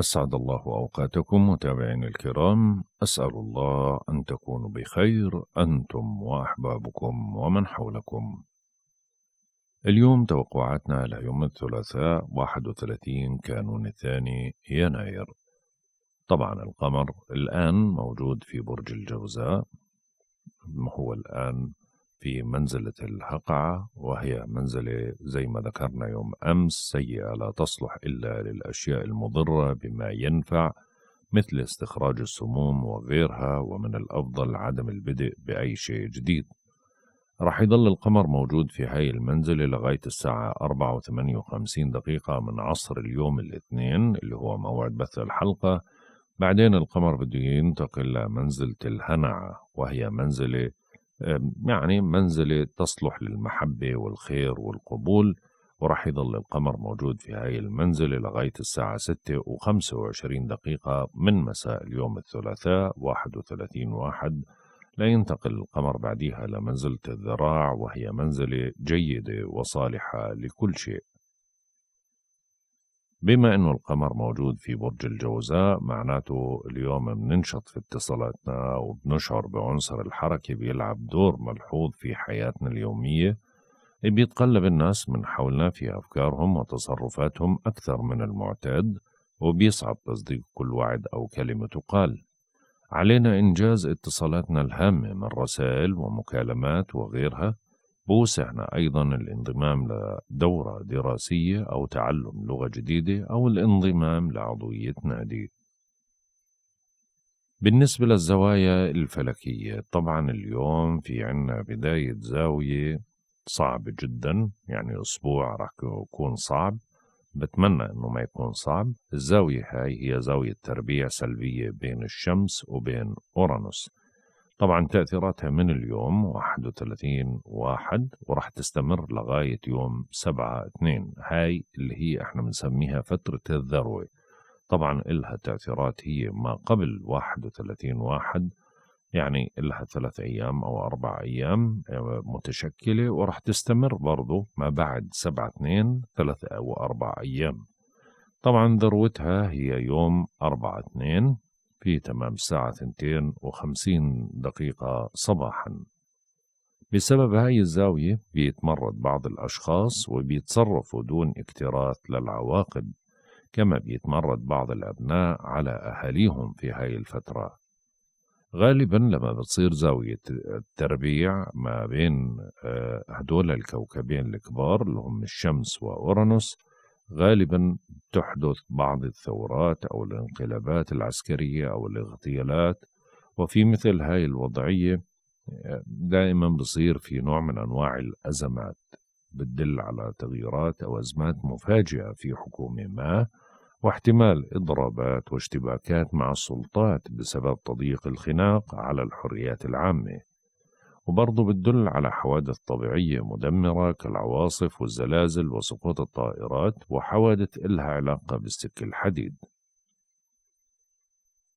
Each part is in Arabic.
أسعد الله أوقاتكم متابعين الكرام أسأل الله أن تكونوا بخير أنتم وأحبابكم ومن حولكم اليوم توقعاتنا ليوم الثلاثاء 31 كانون الثاني يناير طبعا القمر الآن موجود في برج الجوزاء هو الآن في منزلة الهقعة وهي منزلة زي ما ذكرنا يوم أمس سيئة لا تصلح إلا للأشياء المضرة بما ينفع مثل استخراج السموم وغيرها ومن الأفضل عدم البدء بأي شيء جديد رح يضل القمر موجود في هاي المنزلة لغاية الساعة 4 و دقيقة من عصر اليوم الاثنين اللي هو موعد بث الحلقة بعدين القمر بده ينتقل لمنزلة الهنعة وهي منزلة يعني منزلة تصلح للمحبة والخير والقبول وراح يظل القمر موجود في هاي المنزلة لغاية الساعة 6 و25 دقيقة من مساء اليوم الثلاثاء 31 واحد لا ينتقل القمر بعديها لمنزلة الذراع وهي منزلة جيدة وصالحة لكل شيء بما انه القمر موجود في برج الجوزاء معناته اليوم بننشط في اتصالاتنا وبنشعر بعنصر الحركة بيلعب دور ملحوظ في حياتنا اليومية بيتقلب الناس من حولنا في أفكارهم وتصرفاتهم أكثر من المعتاد وبيصعب تصديق كل وعد أو كلمة تقال علينا إنجاز اتصالاتنا الهامة من رسائل ومكالمات وغيرها بوسعنا يعني أيضا الانضمام لدورة دراسية أو تعلم لغة جديدة أو الانضمام لعضوية نادي بالنسبة للزوايا الفلكية طبعا اليوم في عنا بداية زاوية صعبة جدا يعني أسبوع راح يكون صعب بتمنى انه ما يكون صعب الزاوية هاي هي زاوية تربيع سلبية بين الشمس وبين أورانوس طبعا تأثيراتها من اليوم 31 واحد وراح تستمر لغاية يوم 7 2 هاي اللي هي احنا بنسميها فترة الذروة طبعا إلها تأثيرات هي ما قبل 31 واحد يعني إلها ثلاث أيام أو أربع أيام آه، متشكلة وراح تستمر برضو ما بعد 7 2 ثلاث أو أربع أيام طبعا ذروتها هي يوم 4 2 في تمام الساعة 52 دقيقة صباحا بسبب هاي الزاوية بيتمرد بعض الأشخاص وبيتصرفوا دون اكتراث للعواقب كما بيتمرد بعض الأبناء على أهاليهم في هاي الفترة غالبا لما بتصير زاوية التربيع ما بين آه، هدول الكوكبين الكبار اللي هم الشمس وأورانوس غالبا تحدث بعض الثورات أو الانقلابات العسكرية أو الاغتيالات وفي مثل هاي الوضعية آه، دائما بصير في نوع من أنواع الأزمات بتدل على تغييرات أو أزمات مفاجئة في حكومة ما واحتمال إضرابات واشتباكات مع السلطات بسبب تضييق الخناق على الحريات العامة وبرضه بتدل على حوادث طبيعية مدمرة كالعواصف والزلازل وسقوط الطائرات وحوادث إلها علاقة بالسك الحديد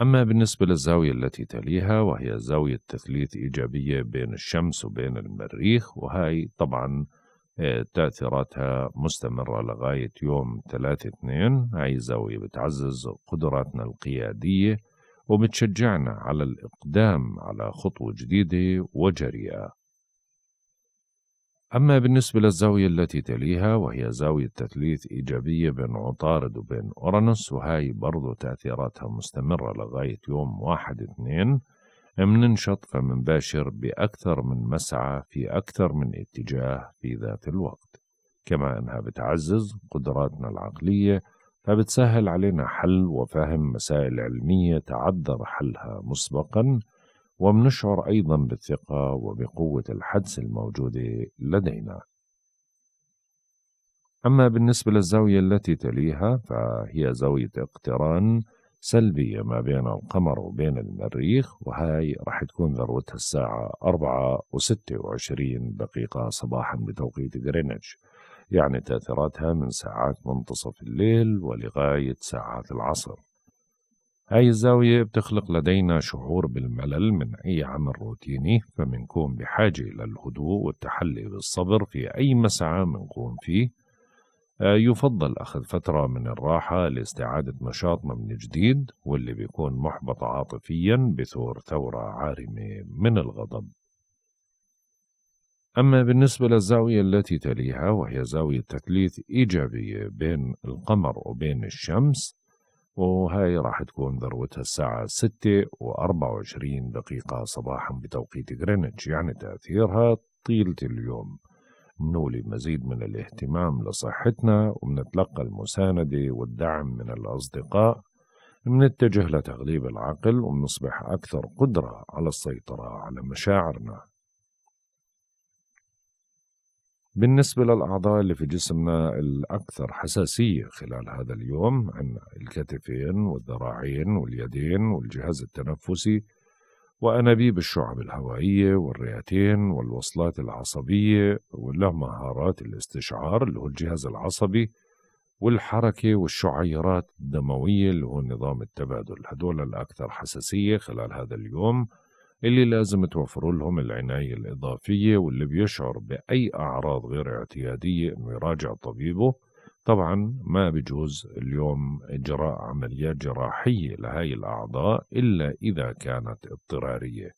أما بالنسبة للزاوية التي تليها وهي زاوية تثليث إيجابية بين الشمس وبين المريخ وهي طبعا آه، تأثيراتها مستمرة لغاية يوم 3 2 هاي زاوية بتعزز قدراتنا القيادية وبتشجعنا على الإقدام على خطوة جديدة وجريئة أما بالنسبة للزاوية التي تليها وهي زاوية تثليث إيجابية بين عطارد وبين أورانوس وهي برضو تأثيراتها مستمرة لغاية يوم واحد اثنين مننشط فمنباشر بأكثر من مسعى في أكثر من اتجاه في ذات الوقت كما أنها بتعزز قدراتنا العقلية فبتسهل علينا حل وفهم مسائل علمية تعذر حلها مسبقا ومنشعر أيضا بالثقة وبقوة الحدس الموجودة لدينا أما بالنسبة للزاوية التي تليها فهي زاوية اقتران سلبية ما بين القمر وبين المريخ وهاي رح تكون ذروتها الساعة 4 و26 دقيقة صباحا بتوقيت غرينتش يعني تأثيراتها من ساعات منتصف الليل ولغاية ساعات العصر هاي الزاوية بتخلق لدينا شعور بالملل من أي عمل روتيني فمنكون بحاجة إلى الهدوء والتحلي بالصبر في أي مسعى منكون فيه آه، يفضل أخذ فترة من الراحة لاستعادة نشاطنا من جديد واللي بيكون محبط عاطفيا بثور ثورة عارمة من الغضب أما بالنسبة للزاوية التي تليها وهي زاوية تثليث إيجابية بين القمر وبين الشمس وهاي راح تكون ذروتها الساعة 6 و24 دقيقة صباحا بتوقيت غرينتش يعني تأثيرها طيلة اليوم نولي مزيد من الاهتمام لصحتنا ومنتلقى المساندة والدعم من الأصدقاء منتجه لتغليب العقل ومنصبح أكثر قدرة على السيطرة على مشاعرنا بالنسبة للأعضاء اللي في جسمنا الأكثر حساسية خلال هذا اليوم عندنا الكتفين والذراعين واليدين والجهاز التنفسي وأنابيب الشعب الهوائية والرئتين والوصلات العصبية مهارات الاستشعار اللي هو الجهاز العصبي والحركة والشعيرات الدموية اللي هو نظام التبادل هدول الأكثر حساسية خلال هذا اليوم اللي لازم توفروا لهم العناية الإضافية واللي بيشعر بأي أعراض غير اعتيادية إنه يراجع طبيبه طبعا ما بجوز اليوم إجراء عمليات جراحية لهاي الأعضاء إلا إذا كانت اضطرارية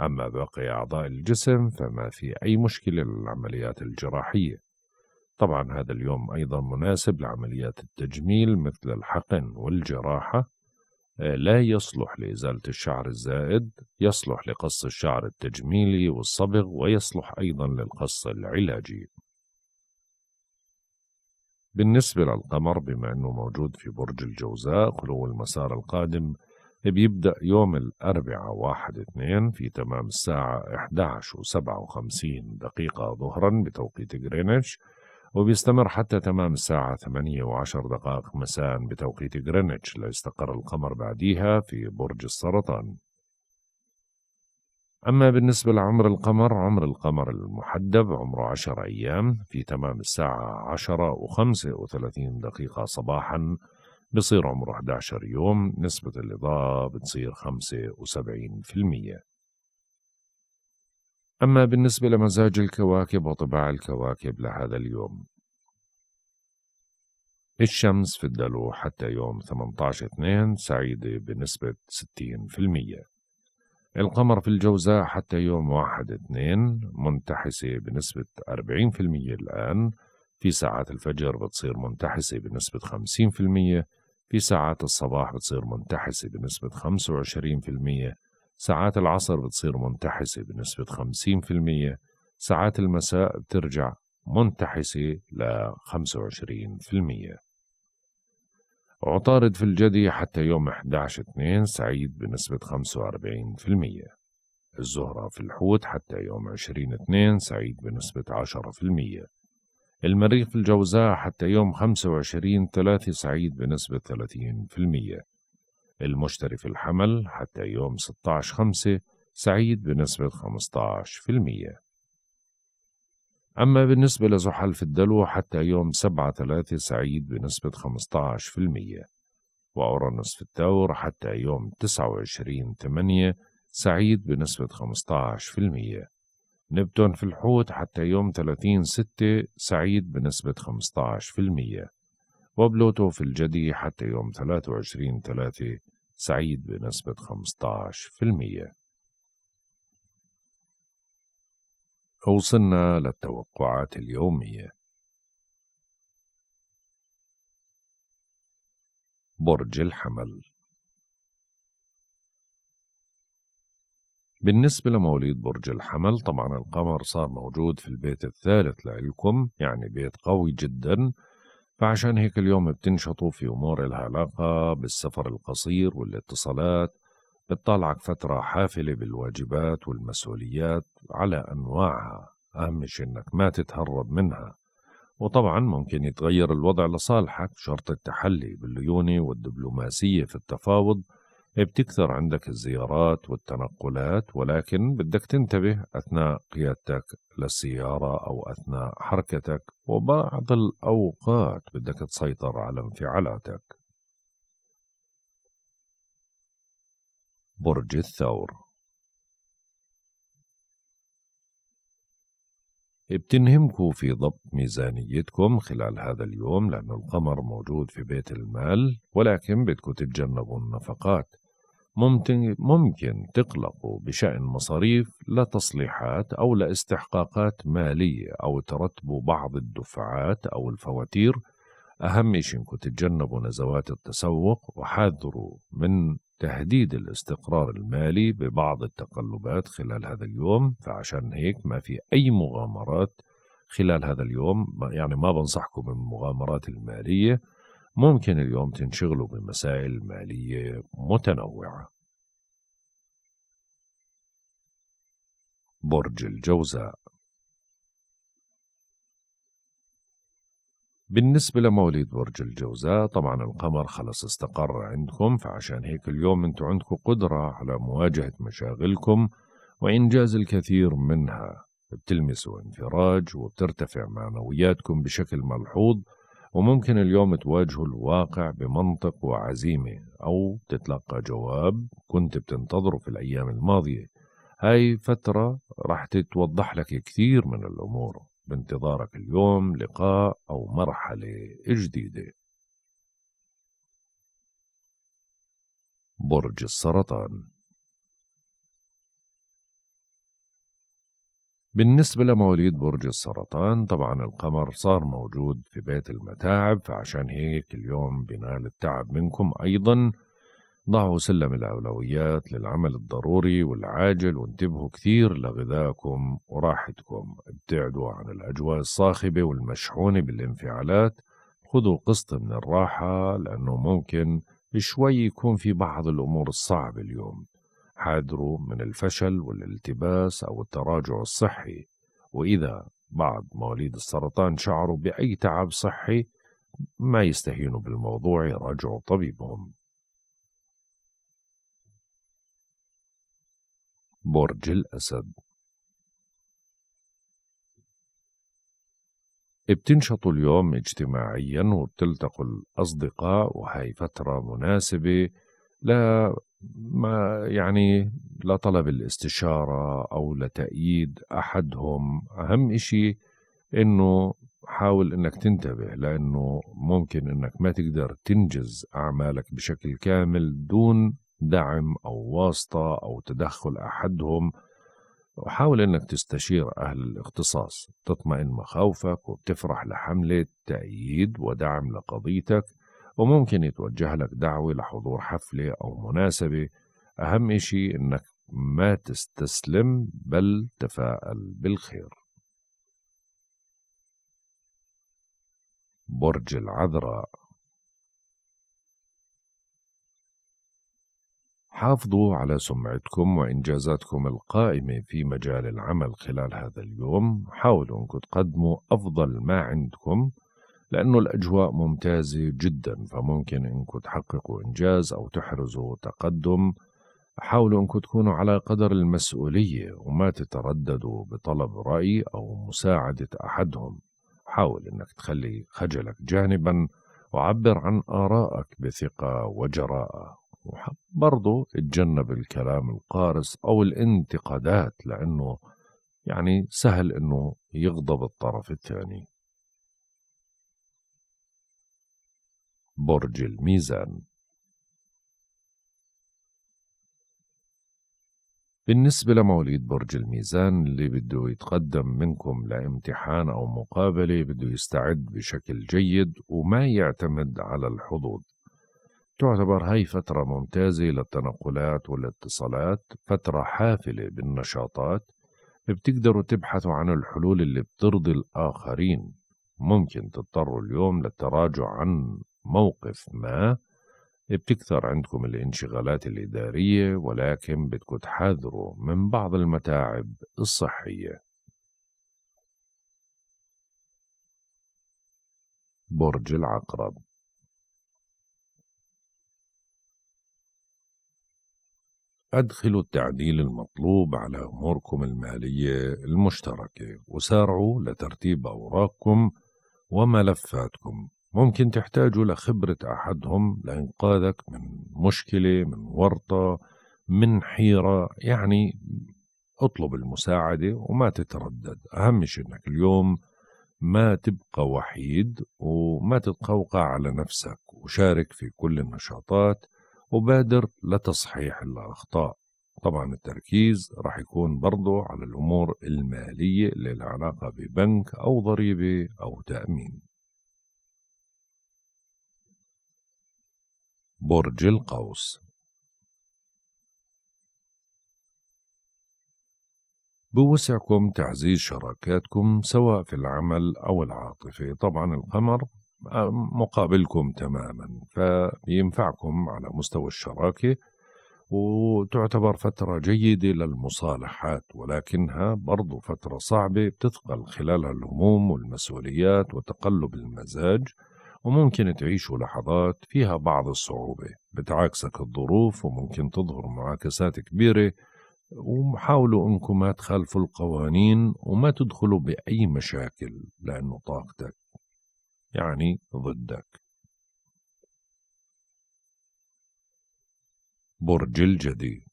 أما باقي أعضاء الجسم فما في أي مشكلة للعمليات الجراحية طبعا هذا اليوم أيضا مناسب لعمليات التجميل مثل الحقن والجراحة لا يصلح لإزالة الشعر الزائد يصلح لقص الشعر التجميلي والصبغ ويصلح أيضا للقص العلاجي بالنسبة للقمر بما أنه موجود في برج الجوزاء خلو المسار القادم بيبدأ يوم الأربعاء واحد اثنين في تمام الساعة 11 و57 دقيقة ظهرا بتوقيت غرينتش وبيستمر حتى تمام الساعة 8 و10 دقائق مساء بتوقيت غرينتش ليستقر القمر بعديها في برج السرطان أما بالنسبة لعمر القمر عمر القمر المحدب عمره 10 أيام في تمام الساعة 10 و35 دقيقة صباحا بصير عمره 11 يوم نسبة الإضاءة بتصير 75% أما بالنسبة لمزاج الكواكب وطباع الكواكب لهذا اليوم الشمس في الدلو حتى يوم 18/2 سعيدة بنسبة 60% القمر في الجوزاء حتى يوم 1/2 منتحسة بنسبة 40% الآن في ساعات الفجر بتصير منتحسة بنسبة 50% في ساعات الصباح بتصير منتحسة بنسبة 25% ساعات العصر بتصير منتحسة بنسبة 50% ساعات المساء بترجع منتحسة ل 25% عطارد في الجدي حتى يوم 11/2 سعيد بنسبة 45% الزهرة في الحوت حتى يوم 20/2 سعيد بنسبة 10% المريخ في الجوزاء حتى يوم 25/3 سعيد بنسبة 30% المشتري في الحمل حتى يوم 16/5 سعيد بنسبة 15%. أما بالنسبة لزحل في الدلو حتى يوم 7/3 سعيد بنسبة 15% وأورانوس في الثور حتى يوم 29/8 سعيد بنسبة 15% نبتون في الحوت حتى يوم 30/6 سعيد بنسبة 15% وبلوتو في الجدي حتى يوم 23 3 سعيد بنسبة 15% وصلنا للتوقعات اليومية برج الحمل بالنسبة لمواليد برج الحمل طبعا القمر صار موجود في البيت الثالث لإلكم يعني بيت قوي جداً فعشان هيك اليوم بتنشطوا في أمور العلاقة علاقة بالسفر القصير والاتصالات بتطالعك فترة حافلة بالواجبات والمسؤوليات على أنواعها أهم شيء إنك ما تتهرب منها وطبعا ممكن يتغير الوضع لصالحك شرط التحلي بالليونة والدبلوماسية في التفاوض بتكثر عندك الزيارات والتنقلات ولكن بدك تنتبه أثناء قيادتك للسيارة أو أثناء حركتك وبعض الأوقات بدك تسيطر على انفعالاتك برج الثور بتنهمكوا في ضبط ميزانيتكم خلال هذا اليوم لأن القمر موجود في بيت المال ولكن بدكم تتجنبوا النفقات ممكن ممكن تقلقوا بشأن مصاريف لتصليحات أو لاستحقاقات مالية أو ترتبوا بعض الدفعات أو الفواتير أهم شيء إنكم تتجنبوا نزوات التسوق وحاذروا من تهديد الاستقرار المالي ببعض التقلبات خلال هذا اليوم فعشان هيك ما في أي مغامرات خلال هذا اليوم يعني ما بنصحكم بالمغامرات المالية ممكن اليوم تنشغلوا بمسائل مالية متنوعة برج الجوزاء بالنسبة لمواليد برج الجوزاء طبعا القمر خلص استقر عندكم فعشان هيك اليوم انتم عندكم قدرة على مواجهة مشاغلكم وإنجاز الكثير منها بتلمسوا انفراج وبترتفع معنوياتكم بشكل ملحوظ وممكن اليوم تواجهوا الواقع بمنطق وعزيمة أو تتلقى جواب كنت بتنتظره في الأيام الماضية هاي فترة رح تتوضح لك كثير من الأمور بانتظارك اليوم لقاء أو مرحلة جديدة برج السرطان بالنسبة لمواليد برج السرطان طبعا القمر صار موجود في بيت المتاعب فعشان هيك اليوم بنال التعب منكم أيضا ضعوا سلم الأولويات للعمل الضروري والعاجل وانتبهوا كثير لغذائكم وراحتكم ابتعدوا عن الأجواء الصاخبة والمشحونة بالانفعالات خذوا قسط من الراحة لأنه ممكن شوي يكون في بعض الأمور الصعبة اليوم حاذروا من الفشل والالتباس أو التراجع الصحي وإذا بعض مواليد السرطان شعروا بأي تعب صحي ما يستهينوا بالموضوع يراجعوا طبيبهم برج الأسد بتنشطوا اليوم اجتماعيا وبتلتقوا الأصدقاء وهي فترة مناسبة لا ما يعني لطلب الاستشارة أو لتأييد أحدهم أهم إشي أنه حاول أنك تنتبه لأنه ممكن أنك ما تقدر تنجز أعمالك بشكل كامل دون دعم أو واسطة أو تدخل أحدهم وحاول أنك تستشير أهل الاختصاص تطمئن مخاوفك وبتفرح لحملة تأييد ودعم لقضيتك وممكن يتوجه لك دعوة لحضور حفلة أو مناسبة أهم إشي إنك ما تستسلم بل تفاءل بالخير برج العذراء حافظوا على سمعتكم وإنجازاتكم القائمة في مجال العمل خلال هذا اليوم حاولوا أنكم تقدموا أفضل ما عندكم لأنه الأجواء ممتازة جدا فممكن أنكم تحققوا إنجاز أو تحرزوا تقدم حاولوا أنكم تكونوا على قدر المسؤولية وما تترددوا بطلب رأي أو مساعدة أحدهم حاول أنك تخلي خجلك جانبا وعبر عن آرائك بثقة وجراءة وبرضه اتجنب الكلام القارص أو الانتقادات لأنه يعني سهل أنه يغضب الطرف الثاني برج الميزان بالنسبة لمواليد برج الميزان اللي بده يتقدم منكم لامتحان أو مقابلة بده يستعد بشكل جيد وما يعتمد على الحظوظ تعتبر هاي فترة ممتازة للتنقلات والاتصالات فترة حافلة بالنشاطات بتقدروا تبحثوا عن الحلول اللي بترضي الآخرين ممكن تضطروا اليوم للتراجع عن موقف ما بتكثر عندكم الانشغالات الإدارية ولكن بدكم تحذروا من بعض المتاعب الصحية برج العقرب أدخلوا التعديل المطلوب على أموركم المالية المشتركة وسارعوا لترتيب أوراقكم وملفاتكم ممكن تحتاج لخبرة أحدهم لإنقاذك من مشكلة من ورطة من حيرة يعني اطلب المساعدة وما تتردد أهم شيء أنك اليوم ما تبقى وحيد وما تتقوقع على نفسك وشارك في كل النشاطات وبادر لتصحيح الأخطاء طبعا التركيز راح يكون برضو على الأمور المالية اللي علاقة ببنك أو ضريبة أو تأمين برج القوس بوسعكم تعزيز شراكاتكم سواء في العمل أو العاطفي طبعا القمر آه، مقابلكم تماما فبينفعكم على مستوى الشراكة وتعتبر فترة جيدة للمصالحات ولكنها برضو فترة صعبة بتثقل خلالها الهموم والمسؤوليات وتقلب المزاج وممكن تعيشوا لحظات فيها بعض الصعوبة بتعاكسك الظروف وممكن تظهر معاكسات كبيرة وحاولوا انكم ما تخالفوا القوانين وما تدخلوا بأي مشاكل لأنه طاقتك يعني ضدك برج الجدي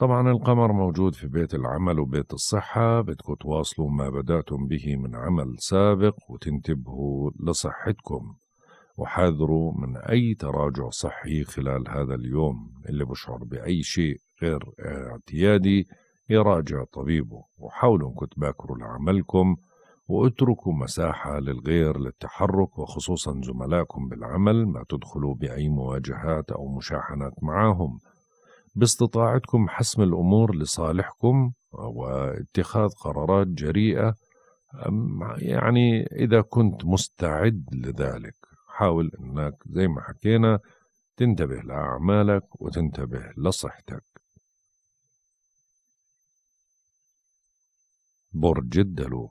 طبعا القمر موجود في بيت العمل وبيت الصحة بدكم تواصلوا ما بدأتم به من عمل سابق وتنتبهوا لصحتكم وحاذروا من أي تراجع صحي خلال هذا اليوم اللي بشعر بأي شيء غير اعتيادي يراجع طبيبه وحاولوا انكم تباكروا لعملكم واتركوا مساحة للغير للتحرك وخصوصا زملائكم بالعمل ما تدخلوا بأي مواجهات أو مشاحنات معهم باستطاعتكم حسم الأمور لصالحكم واتخاذ قرارات جريئة يعني إذا كنت مستعد لذلك حاول أنك زي ما حكينا تنتبه لأعمالك وتنتبه لصحتك برج الدلو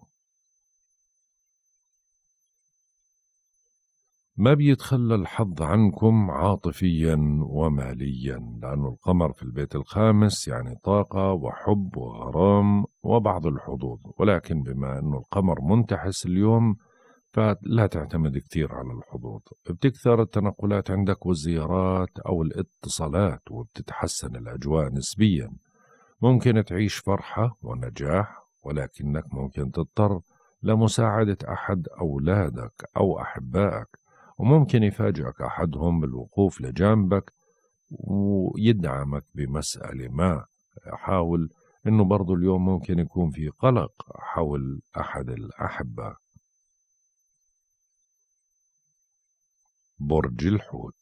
ما بيتخلى الحظ عنكم عاطفيا وماليا لأن القمر في البيت الخامس يعني طاقة وحب وغرام وبعض الحظوظ ولكن بما أنه القمر منتحس اليوم فلا تعتمد كثير على الحظوظ بتكثر التنقلات عندك والزيارات أو الاتصالات وبتتحسن الأجواء نسبيا ممكن تعيش فرحة ونجاح ولكنك ممكن تضطر لمساعدة أحد أولادك أو أحبائك وممكن يفاجئك أحدهم بالوقوف لجانبك ويدعمك بمسألة ما حاول أنه برضو اليوم ممكن يكون في قلق حول أحد الأحبة برج الحوت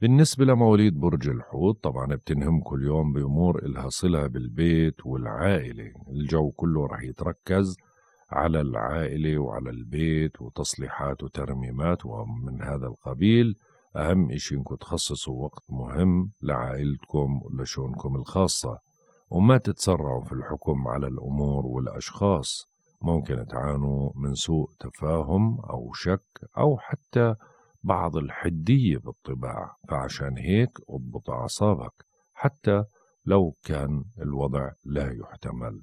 بالنسبة لمواليد برج الحوت طبعا بتنهم كل يوم بأمور إلها صلة بالبيت والعائلة الجو كله رح يتركز على العائلة وعلى البيت وتصليحات وترميمات ومن هذا القبيل أهم إشي إنكم تخصصوا وقت مهم لعائلتكم ولشؤونكم الخاصة وما تتسرعوا في الحكم على الأمور والأشخاص ممكن تعانوا من سوء تفاهم أو شك أو حتى بعض الحدية بالطباع فعشان هيك اضبط أعصابك حتى لو كان الوضع لا يحتمل